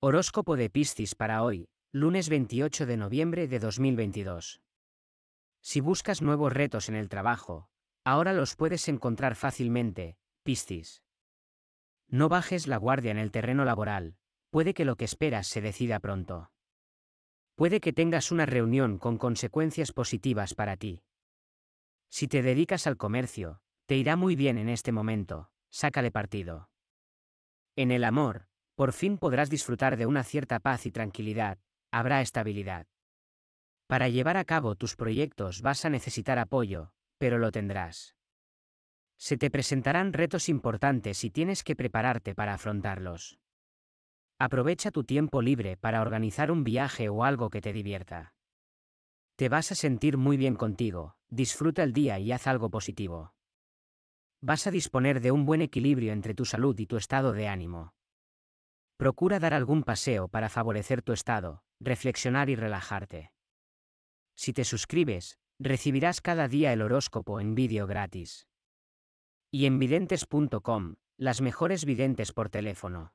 Horóscopo de Piscis para hoy, lunes 28 de noviembre de 2022. Si buscas nuevos retos en el trabajo, ahora los puedes encontrar fácilmente, Piscis. No bajes la guardia en el terreno laboral, puede que lo que esperas se decida pronto. Puede que tengas una reunión con consecuencias positivas para ti. Si te dedicas al comercio, te irá muy bien en este momento, sácale partido. En el amor, por fin podrás disfrutar de una cierta paz y tranquilidad, habrá estabilidad. Para llevar a cabo tus proyectos vas a necesitar apoyo, pero lo tendrás. Se te presentarán retos importantes y tienes que prepararte para afrontarlos. Aprovecha tu tiempo libre para organizar un viaje o algo que te divierta. Te vas a sentir muy bien contigo, disfruta el día y haz algo positivo. Vas a disponer de un buen equilibrio entre tu salud y tu estado de ánimo. Procura dar algún paseo para favorecer tu estado, reflexionar y relajarte. Si te suscribes, recibirás cada día el horóscopo en vídeo gratis. Y en videntes.com, las mejores videntes por teléfono.